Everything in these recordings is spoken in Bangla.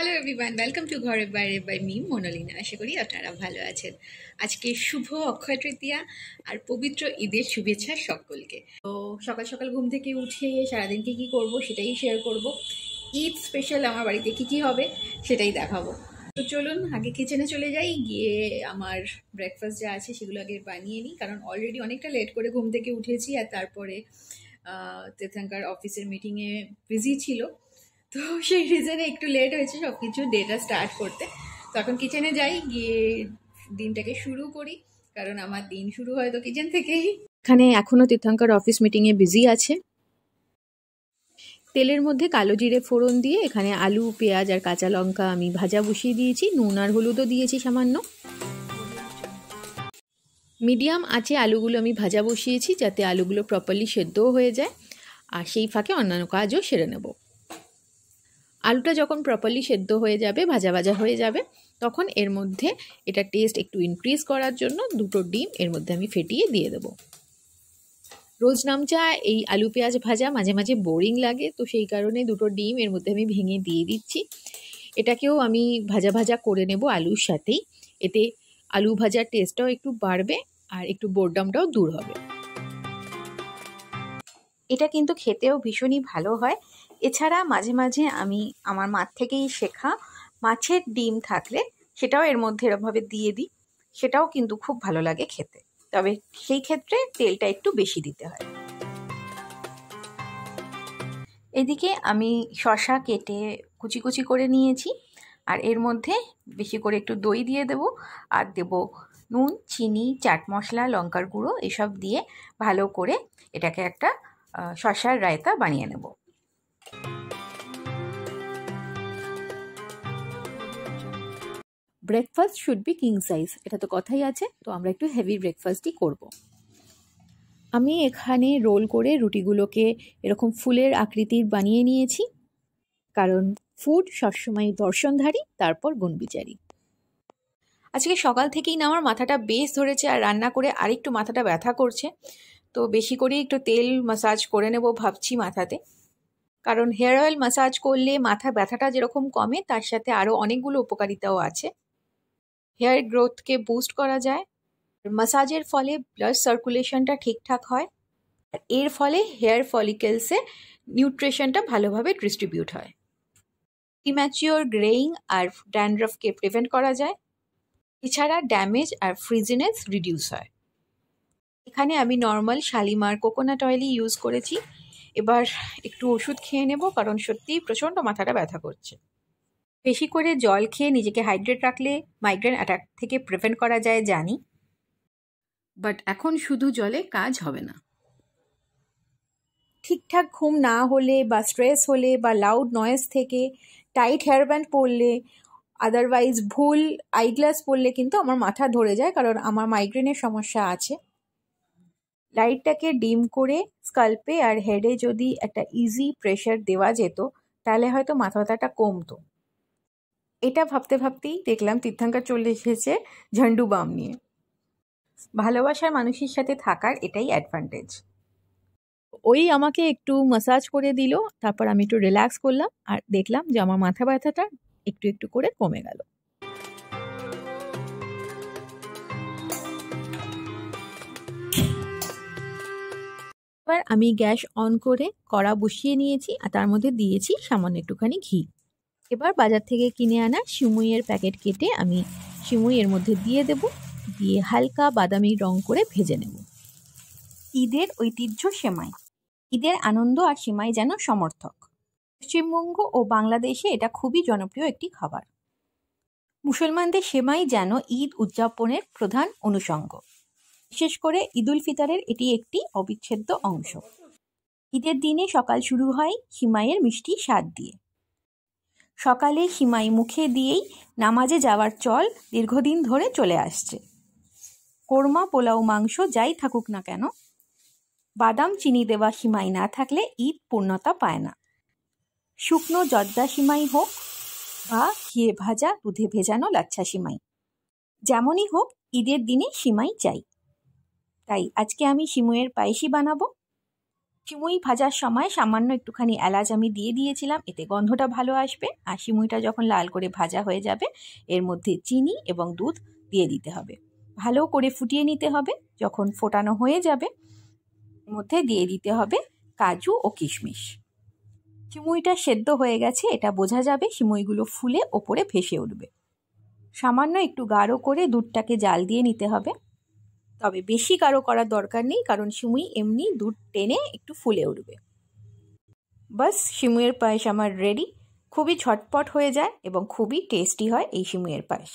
হ্যালো এভরিওয়ান ওয়েলকাম টু ঘরে বাইরে বাই মি মোনালিনা আশা করি আপনারা ভালো আছেন আজকে শুভ অক্ষয় তৃতীয়া আর পবিত্র ঈদের শুভেচ্ছা সকলকে তো সকাল সকাল ঘুম থেকে উঠিয়ে সারাদিন কী কী করব সেটাই শেয়ার করব ঈদ স্পেশাল আমার বাড়িতে কী কী হবে সেটাই দেখাবো তো চলুন আগে কিচেনে চলে যাই গিয়ে আমার ব্রেকফাস্ট যা আছে সেগুলো আগে বানিয়ে নিই কারণ অলরেডি অনেকটা লেট করে ঘুম থেকে উঠেছি আর তারপরে তেথাঙ্কার অফিসের মিটিংয়ে বিজি ছিল তো সেই রিজনে একটু লেট হয়েছে সব কিছু ডেটা স্টার্ট করতে তখন কিচেনে যাই গিয়ে দিনটাকে শুরু করি কারণ আমার দিন শুরু হয় তো কিচেন থেকেই এখানে এখনও তীর্থঙ্কর অফিস মিটিংয়ে বিজি আছে তেলের মধ্যে কালো জিরে ফোড়ন দিয়ে এখানে আলু পেঁয়াজ আর কাঁচা লঙ্কা আমি ভাজা বসিয়ে দিয়েছি নুন আর হলুদও দিয়েছি সামান্য মিডিয়াম আছে আলুগুলো আমি ভাজা বসিয়েছি যাতে আলুগুলো প্রপারলি সেদ্ধও হয়ে যায় আর সেই ফাঁকে অন্যান্য কাজও সেরে নেবো আলুটা যখন প্রপারলি সেদ্ধ হয়ে যাবে ভাজা ভাজা হয়ে যাবে তখন এর মধ্যে এটা টেস্ট একটু ইনক্রিজ করার জন্য দুটো ডিম এর মধ্যে আমি ফেটিয়ে দিয়ে দেবো রোজ নামচা এই আলু পেঁয়াজ ভাজা মাঝে মাঝে বোরিং লাগে তো সেই কারণে দুটো ডিম এর মধ্যে আমি ভেঙে দিয়ে দিচ্ছি এটাকেও আমি ভাজা ভাজা করে নেব আলুর সাথেই এতে আলু ভাজার টেস্টটাও একটু বাড়বে আর একটু বোরডামটাও দূর হবে এটা কিন্তু খেতেও ভীষণই ভালো হয় এছাড়া মাঝে মাঝে আমি আমার মার থেকেই শেখা মাছের ডিম থাকলে সেটাও এর মধ্যে এরমভাবে দিয়ে দিই সেটাও কিন্তু খুব ভালো লাগে খেতে তবে সেই ক্ষেত্রে তেলটা একটু বেশি দিতে হয় এদিকে আমি শশা কেটে কুচি কুচি করে নিয়েছি আর এর মধ্যে বেশি করে একটু দই দিয়ে দেব আর দেব নুন চিনি চাট মশলা লঙ্কার গুঁড়ো এসব দিয়ে ভালো করে এটাকে একটা শশার রায়তা বানিয়ে নেবো breakfast should be king size এটা তো কথাই আছে তো আমরা একটু হেভি ব্রেকফাস্টই করব। আমি এখানে রোল করে রুটিগুলোকে এরকম ফুলের আকৃতির বানিয়ে নিয়েছি কারণ ফুড সবসময় দর্শনধারী তারপর গুণবিচারী আজকে সকাল থেকেই না আমার মাথাটা বেশ ধরেছে আর রান্না করে আরেকটু মাথাটা ব্যথা করছে তো বেশি করে একটু তেল মাসাজ করে নেব ভাবছি মাথাতে কারণ হেয়ার অয়েল ম্যাসাজ করলে মাথা ব্যথাটা যেরকম কমে তার সাথে আরও অনেকগুলো উপকারিতাও আছে হেয়ার গ্রোথকে বুস্ট করা যায় মাসাজের ফলে ব্লাড সার্কুলেশনটা ঠিকঠাক হয় এর ফলে হেয়ার ফলিকেলসে নিউট্রিশনটা ভালোভাবে ডিস্ট্রিবিউট হয় ইম্যাচিওর গ্রেইং আর ড্যান্ড্রফকে প্রিভেন্ট করা যায় এছাড়া ড্যামেজ আর ফ্রিজিনেস রিডিউস হয় এখানে আমি নর্মাল শালিমার কোকোনাট অয়েলই ইউজ করেছি এবার একটু ওষুধ খেয়ে নেব কারণ সত্যিই প্রচণ্ড মাথাটা ব্যথা করছে বেশি করে জল খেয়ে নিজেকে হাইড্রেট রাখলে মাইগ্রেন অ্যাটাক থেকে প্রিভেন্ট করা যায় জানি বাট এখন শুধু জলে কাজ হবে না ঠিকঠাক ঘুম না হলে বা স্ট্রেস হলে বা লাউড নয়েজ থেকে টাইট হেয়ার ব্যান্ড পরলে আদারওয়াইজ ভুল আইগ্লাস পরলে কিন্তু আমার মাথা ধরে যায় কারণ আমার মাইগ্রেনের সমস্যা আছে লাইটটাকে ডিম করে স্কাল্পে আর হেডে যদি একটা ইজি প্রেশার দেওয়া যেত তাহলে হয়তো মাথা ব্যথাটা কমতো এটা ভাবতে ভাবতেই দেখলাম তীর্থাঙ্কার চলে এসেছে ঝান্ডু বাম নিয়ে ভালোবাসার মানুষের সাথে থাকার এটাই অ্যাডভান্টেজ ওই আমাকে একটু মাসাজ করে দিল তারপর আমি একটু রিল্যাক্স করলাম আর দেখলাম যে আমার মাথা ব্যথাটা একটু একটু করে কমে গেল এবার আমি গ্যাস অন করে কড়া বসিয়ে নিয়েছি আর তার মধ্যে দিয়েছি সামান্য একটুখানি ঘি এবার বাজার থেকে কিনে আনা সিমুইয়ের প্যাকেট কেটে আমি সিমুই এর মধ্যে দিয়ে দেব দিয়ে হালকা বাদামি রং করে ভেজে নেব ঈদের ঐতিহ্য সেমাই ঈদের আনন্দ আর সেমাই যেন সমর্থক পশ্চিমবঙ্গ ও বাংলাদেশে এটা খুবই জনপ্রিয় একটি খাবার মুসলমানদের সেমাই যেন ঈদ উদযাপনের প্রধান অনুষঙ্গ বিশেষ করে ঈদুল ফিতরের এটি একটি অবিচ্ছেদ্য অংশ ঈদের দিনে সকাল শুরু হয় হিমায়ের মিষ্টি স্বাদ দিয়ে সকালে হিমাই মুখে দিয়েই নামাজে যাওয়ার চল দীর্ঘদিন ধরে চলে আসছে কোরমা পোলাও মাংস যাই থাকুক না কেন বাদাম চিনি দেওয়া হিমাই না থাকলে ঈদ পূর্ণতা পায় না শুকনো জর্দা সিমাই হোক বা ঘিয়ে ভাজা দুধে ভেজানো লাচ্ছা সিমাই যেমনই হোক ঈদের দিনে সিমাই চাই তাই আজকে আমি শিমুইয়ের পায়েসই বানাবো সিমুই ভাজার সময় সামান্য একটুখানি এলাচ আমি দিয়ে দিয়েছিলাম এতে গন্ধটা ভালো আসবে আর সিমুইটা যখন লাল করে ভাজা হয়ে যাবে এর মধ্যে চিনি এবং দুধ দিয়ে দিতে হবে ভালো করে ফুটিয়ে নিতে হবে যখন ফোটানো হয়ে যাবে মধ্যে দিয়ে দিতে হবে কাজু ও কিশমিশ সিমুইটা সেদ্ধ হয়ে গেছে এটা বোঝা যাবে সিমুইগুলো ফুলে ওপরে ভেসে উঠবে সামান্য একটু গাঢ় করে দুধটাকে জাল দিয়ে নিতে হবে তবে বেশি কারো করার দরকার নেই কারণ সিমুই এমনি দুধ টেনে একটু ফুলে উঠবে বাস সিমুইয়ের পায়েস আমার রেডি খুবই ছটপট হয়ে যায় এবং খুবই টেস্টি হয় এই সিমুইয়ের পায়েস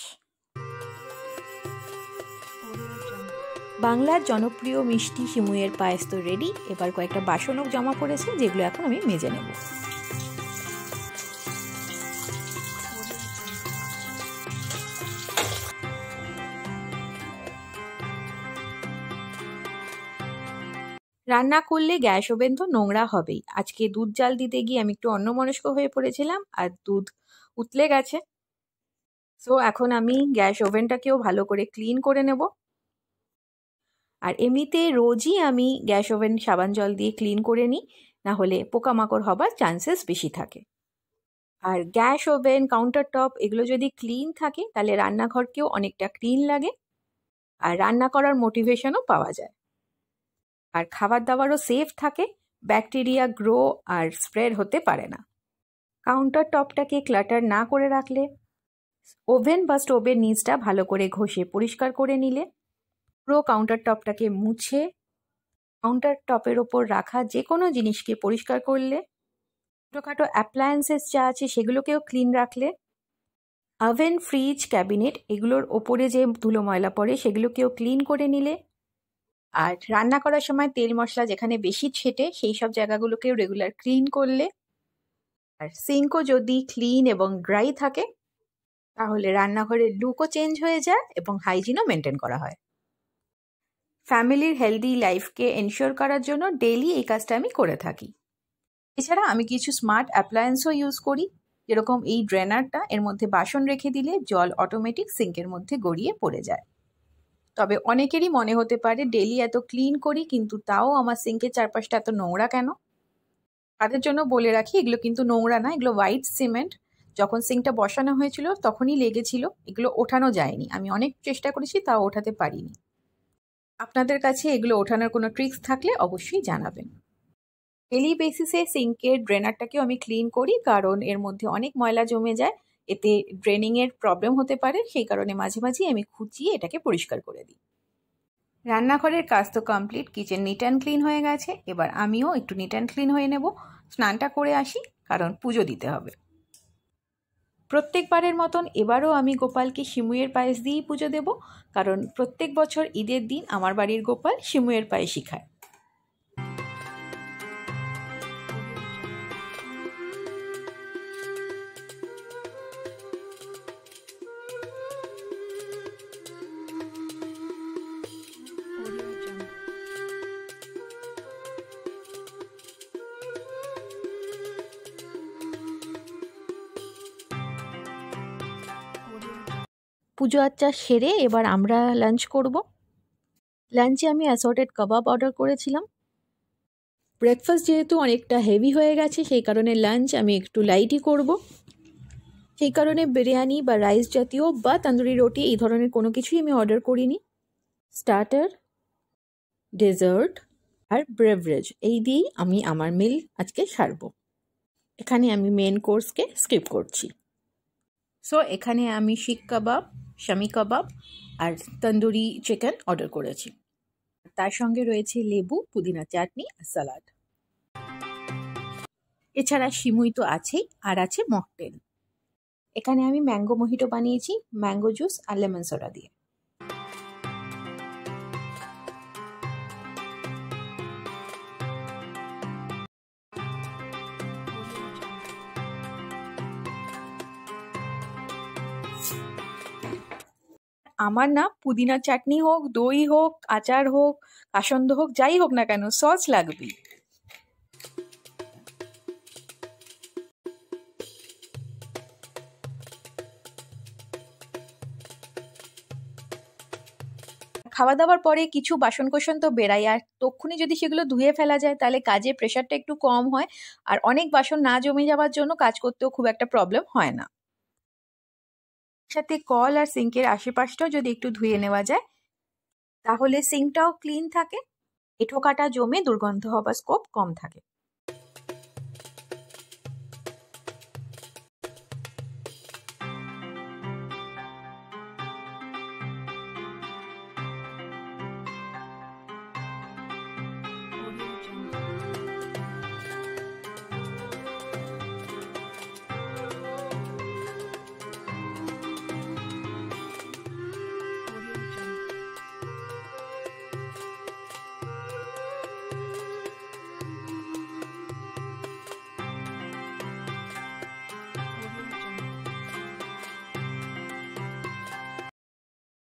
বাংলার জনপ্রিয় মিষ্টি সিমুইয়ের পায়েস তো রেডি এবার কয়েকটা বাসনও জমা পড়েছে যেগুলো এখন আমি মেজে নেব রান্না করলে গ্যাস ওভেন তো নোংরা হবেই আজকে দুধ জাল দিতে গিয়ে আমি একটু অন্যমনস্ক হয়ে পড়েছিলাম আর দুধ উতলে গেছে সো এখন আমি গ্যাস ওভেনটাকেও ভালো করে ক্লিন করে নেব আর এমনিতে রোজই আমি গ্যাস ওভেন সাবান জল দিয়ে ক্লিন করে নিই না হলে পোকামাকড় হবার চান্সেস বেশি থাকে আর গ্যাস ওভেন কাউন্টার টপ এগুলো যদি ক্লিন থাকে তাহলে রান্নাঘরকেও অনেকটা ক্লিন লাগে আর রান্না করার মোটিভেশনও পাওয়া যায় আর খাবার দাবারও সেফ থাকে ব্যাকটেরিয়া গ্রো আর স্প্রেড হতে পারে না কাউন্টার টপটাকে ক্লাটার না করে রাখলে ওভেন বা স্টোভের নিচটা ভালো করে ঘষে পরিষ্কার করে নিলে পুরো কাউন্টার টপটাকে মুছে কাউন্টার টপের ওপর রাখা যে কোনো জিনিসকে পরিষ্কার করলে ছোটোখাটো অ্যাপ্লায়েন্সেস যা আছে সেগুলোকেও ক্লিন রাখলে ওভেন ফ্রিজ ক্যাবিনেট এগুলোর ওপরে যে ধুলো ময়লা পড়ে সেগুলোকেও ক্লিন করে নিলে আর রান্না করার সময় তেল মশলা যেখানে বেশি ছেটে সেই সব জায়গাগুলোকেও রেগুলার ক্লিন করলে আর সিঙ্কও যদি ক্লিন এবং ড্রাই থাকে তাহলে রান্নাঘরের লুকও চেঞ্জ হয়ে যায় এবং হাইজিনও মেনটেন করা হয় ফ্যামিলির হেলদি লাইফকে এনশিওর করার জন্য ডেলি এই কাজটা আমি করে থাকি এছাড়া আমি কিছু স্মার্ট অ্যাপ্লায়েন্সও ইউজ করি যেরকম এই ড্রেনারটা এর মধ্যে বাসন রেখে দিলে জল অটোমেটিক সিঙ্কের মধ্যে গড়িয়ে পড়ে যায় তবে অনেকেরই মনে হতে পারে ডেলি এত ক্লিন করি কিন্তু তাও আমার সিঙ্কের চারপাশটা এত নোংরা কেন তাদের জন্য বলে রাখি এগুলো কিন্তু নোংরা না এগুলো হোয়াইট সিমেন্ট যখন সিঙ্কটা বসানো হয়েছিল তখনই লেগেছিল এগুলো ওঠানো যায়নি আমি অনেক চেষ্টা করেছি তাও ওঠাতে পারিনি আপনাদের কাছে এগুলো ওঠানোর কোনো ট্রিক্স থাকলে অবশ্যই জানাবেন ডেলি বেসিসে সিঙ্কের ড্রেনারটাকেও আমি ক্লিন করি কারণ এর মধ্যে অনেক ময়লা জমে যায় এতে ড্রেনিংয়ের প্রবলেম হতে পারে সেই কারণে মাঝে মাঝে আমি খুঁচিয়ে এটাকে পরিষ্কার করে দিই রান্নাঘরের কাজ তো complete kitchen neat and clean হয়ে গেছে এবার আমিও একটু নিট অ্যান্ড ক্লিন হয়ে নেব স্নানটা করে আসি কারণ পুজো দিতে হবে প্রত্যেকবারের মতন এবারও আমি গোপালকে শিমুয়ের পায়েস দিয়েই পুজো দেব কারণ প্রত্যেক বছর ঈদের দিন আমার বাড়ির গোপাল শিমুয়ের পায়েসই খায় পুজো আচ্চা সেরে এবার আমরা লাঞ্চ করব লাঞ্চে আমি অ্যাসর্টেড কাবাব অর্ডার করেছিলাম ব্রেকফাস্ট যেহেতু অনেকটা হেভি হয়ে গেছে সেই কারণে লাঞ্চ আমি একটু লাইটই করব সেই কারণে বিরিয়ানি বা রাইস জাতীয় বা তান্দুরি রুটি এই ধরনের কোনো কিছুই আমি অর্ডার করিনি স্টার্টার ডেজার্ট আর ব্রেভারেজ এই দিয়েই আমি আমার মিল আজকে সারব এখানে আমি মেন কোর্সকে স্কিপ করছি সো এখানে আমি শিক কাবাব শামি কাবাব আর তন্দুরি চিকেন অর্ডার করেছি তার সঙ্গে রয়েছে লেবু পুদিনা চাটনি আর সালাড এছাড়া সিমুই তো আছেই আর আছে মকটেল এখানে আমি ম্যাঙ্গো মহিটো বানিয়েছি ম্যাঙ্গো জুস আর লেমন সোডা দিয়ে আমার না পুদিনা চাটনি হোক দই হোক আচার হোক কাসন্দ হোক যাই হোক না কেন সস লাগবেই খাওয়া দাওয়ার পরে কিছু বাসন কোসন তো বেড়াই আর তক্ষুনি যদি সেগুলো ধুয়ে ফেলা যায় তাহলে কাজে প্রেশারটা একটু কম হয় আর অনেক বাসন না জমে যাওয়ার জন্য কাজ করতেও খুব একটা প্রবলেম হয় না সাথে কল আর সিঙ্কের আশেপাশটাও যদি একটু ধুয়ে নেওয়া যায় তাহলে সিঙ্কটাও ক্লিন থাকে এঁঠো কাটা জমে দুর্গন্ধ হওয়ার স্কোপ কম থাকে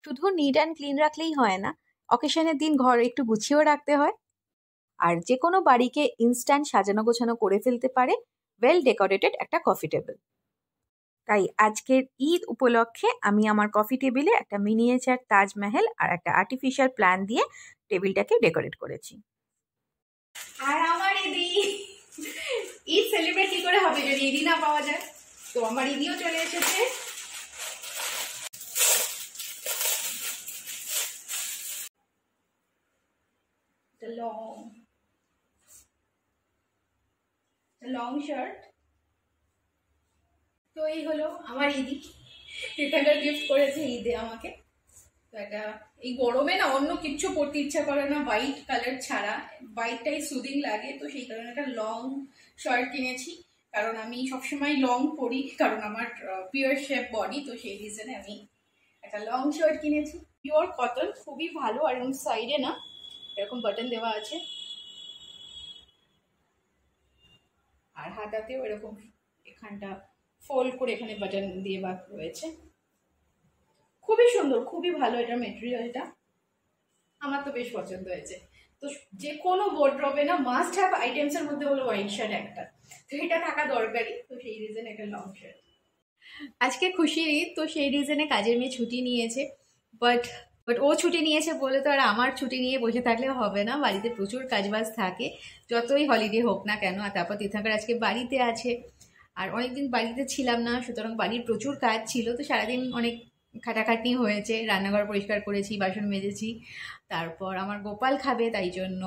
শুধু নিট অ্যান্ড ক্লিন রাখলেই হয় না অকেশনের দিন ঘর একটু গুছিয়েও রাখতে হয় আর যে কোনো বাড়িকে ইনস্ট্যান্ট সাজানো গোছানো করে ফেলতে পারে ওয়েল ডেকোরেটেড একটা কফি টেবিল তাই আজকের ঈদ উপলক্ষে আমি আমার কফি টেবিলে একটা মিনিয়েচার তাজমহল আর একটা আর্টিফিশিয়াল প্ল্যান দিয়ে টেবিলটাকে ডেকোরেট করেছি আর আমার ইদি ঈদ সেলিব্রেট কি করে হবে যদি ইদি না পাওয়া যায় তো আমার ইদিও চলে এসেছে a long a long shirt তো এই হলো আমার ঈদি এটা গিফট করেছে ঈদে আমাকে তো এটা এই গরমে না অন্য কিচ্ছু পরতে ইচ্ছা করে না হোয়াইট কালার ছাড়া হোয়াইটটাই সুদিং লাগে তো সেই কারণে একটা লং শার্ট কিনেছি কারণ আমি সবসময় লং পরি কারণ আমার পিওর শেপ বডি তো সেই রিজনে আমি একটা লং শার্ট কিনেছি পিওর কটন খুবই ভালো আর সাইডে না এরকম বাটন দেওয়া আছে আর হাতাতেও এরকম এখানটা ফোল্ড করে এখানে বাটন দিয়ে বা রয়েছে খুবই সুন্দর খুবই ভালো এটা মেটেরিয়ালটা আমার তো বেশ পছন্দ হয়েছে তো যে কোনো বোর্ড্রবে না মাস্ট হ্যাভ আইটেমসের মধ্যে হলো হোয়াইট শার্ট একটা তো এটা থাকা দরকারই তো সেই রিজনে একটা লং শার্ট আজকে খুশি ঈদ তো সেই রিজনে কাজের মেয়ে ছুটি নিয়েছে বাট বাট ও ছুটি নিয়েছে বলে তো আর আমার ছুটি নিয়ে বসে থাকলে হবে না বাড়িতে প্রচুর কাজবাজ থাকে যতই হলিডে হোক না কেন আর তারপর তীর্থাকার আজকে বাড়িতে আছে আর অনেকদিন বাড়িতে ছিলাম না সুতরাং বাড়ির প্রচুর কাজ ছিল তো সারাদিন অনেক খাটাখাটনি হয়েছে রান্নাঘর পরিষ্কার করেছি বাসন মেজেছি তারপর আমার গোপাল খাবে তাই জন্য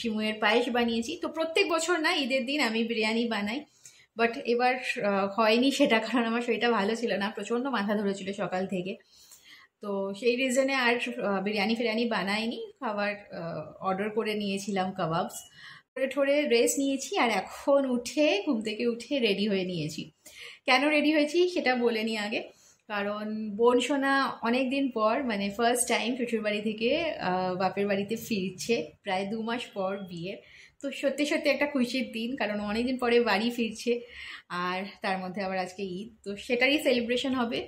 শিমুয়ের পায়েস বানিয়েছি তো প্রত্যেক বছর না ঈদের দিন আমি বিরিয়ানি বানাই বাট এবার হয়নি সেটা কারণ আমার শরীরটা ভালো ছিল না প্রচণ্ড মাথা ধরেছিল সকাল থেকে তো সেই রিজনে আর বিরিয়ানি ফিরিয়ানি বানাইনি খাবার অর্ডার করে নিয়েছিলাম কাবাবস করে ঠোরে রেস্ট নিয়েছি আর এখন উঠে ঘুম থেকে উঠে রেডি হয়ে নিয়েছি কেন রেডি হয়েছি সেটা বলে নি আগে কারণ বোন সোনা অনেক দিন পর মানে ফার্স্ট টাইম বাড়ি থেকে বাপের বাড়িতে ফিরছে প্রায় দু মাস পর বিয়ে তো সত্যি সত্যি একটা খুশির দিন কারণ অনেক দিন পরে বাড়ি ফিরছে আর তার মধ্যে আবার আজকে ঈদ তো সেটারই সেলিব্রেশন হবে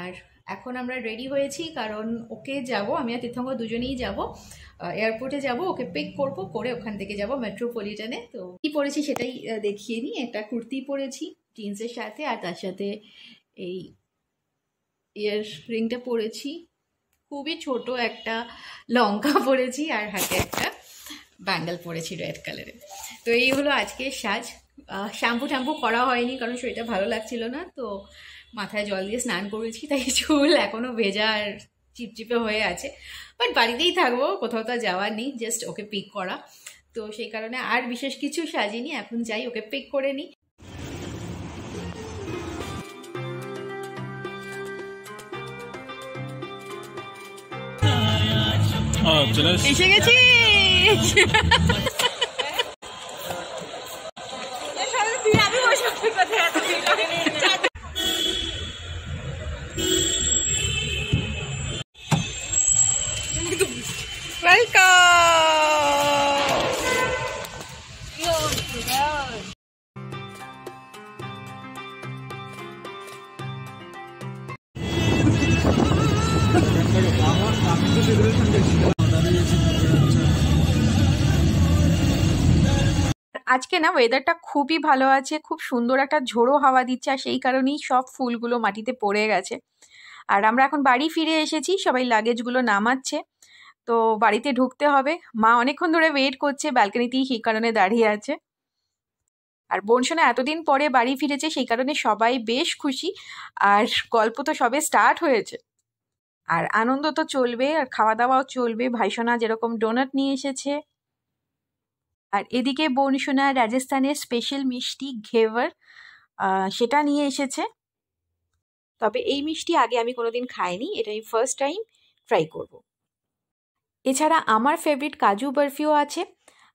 আর এখন আমরা রেডি হয়েছি কারণ ওকে যাব আমি আর তীর্থঙ্গ দুজনেই যাব এয়ারপোর্টে যাব ওকে পিক করব করে ওখান থেকে যাব মেট্রোপলিটনে তো কি পরেছি সেটাই দেখিয়ে নিই একটা কুর্তি পরেছি জিন্সের সাথে আর তার সাথে এই ইয়ার রিংটা পরেছি খুবই ছোট একটা লঙ্কা পরেছি আর হাতে একটা ব্যাঙ্গেল পরেছি রেড কালারের তো এই হলো আজকের সাজ শ্যাম্পু ট্যাম্পু করা হয়নি কারণ শরীরটা ভালো লাগছিল না তো মাথায় জল দিয়ে স্নান করেছি তাই চুল এখনও ভেজা আর চিপচিপে হয়ে আছে বাট বাড়িতেই থাকবো কোথাও তো যাওয়ার নেই জাস্ট ওকে পিক করা তো সেই কারণে আর বিশেষ কিছু সাজিনি এখন যাই ওকে পিক করে নিই এসে গেছি আজকে না ওয়েদারটা খুবই ভালো আছে খুব সুন্দর একটা ঝোড়ো হাওয়া দিচ্ছে আর সেই কারণেই সব ফুলগুলো মাটিতে পড়ে গেছে আর আমরা এখন বাড়ি ফিরে এসেছি সবাই লাগেজগুলো নামাচ্ছে তো বাড়িতে ঢুকতে হবে মা অনেকক্ষণ ধরে ওয়েট করছে ব্যালকানিতেই সেই কারণে দাঁড়িয়ে আছে আর বোনসোনা এতদিন পরে বাড়ি ফিরেছে সেই কারণে সবাই বেশ খুশি আর গল্প তো সবে স্টার্ট হয়েছে আর আনন্দ তো চলবে আর খাওয়া দাওয়াও চলবে ভাইসোনা যেরকম ডোনাট নিয়ে এসেছে আর এদিকে বনিসোনা রাজস্থানের স্পেশাল মিষ্টি ঘেভার সেটা নিয়ে এসেছে তবে এই মিষ্টি আগে আমি কোনোদিন খাইনি এটা আমি ফার্স্ট টাইম ট্রাই করব। এছাড়া আমার ফেভারিট কাজু বরফিও আছে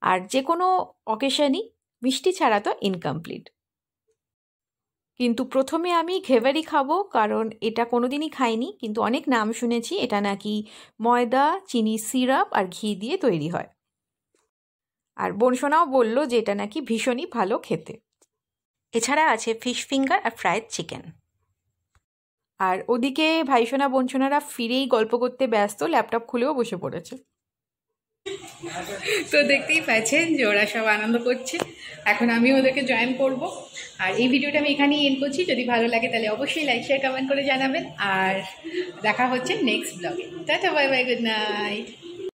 আর যে কোনো অকেশনই মিষ্টি ছাড়া তো ইনকমপ্লিট কিন্তু প্রথমে আমি ঘেভারি খাবো কারণ এটা কোনোদিনই খাইনি কিন্তু অনেক নাম শুনেছি এটা নাকি ময়দা চিনি সিরাপ আর ঘি দিয়ে তৈরি হয় আর বনসোনাও বলল যে এটা নাকি ভীষণই ভালো খেতে এছাড়া আছে ফিশ ফিঙ্গার আর ফ্রায়েড চিকেন আর ওদিকে ভাইসোনা বনসোনারা ফিরেই গল্প করতে ব্যস্ত ল্যাপটপ খুলেও বসে পড়েছে তো দেখতেই পাচ্ছেন যে ওরা সব আনন্দ করছে এখন আমি ওদেরকে জয়েন করব আর এই ভিডিওটা আমি এখানেই এন্ড করছি যদি ভালো লাগে তাহলে অবশ্যই লাইক শেয়ার কমেন্ট করে জানাবেন আর দেখা হচ্ছে নেক্সট ব্লগে tata bye bye good night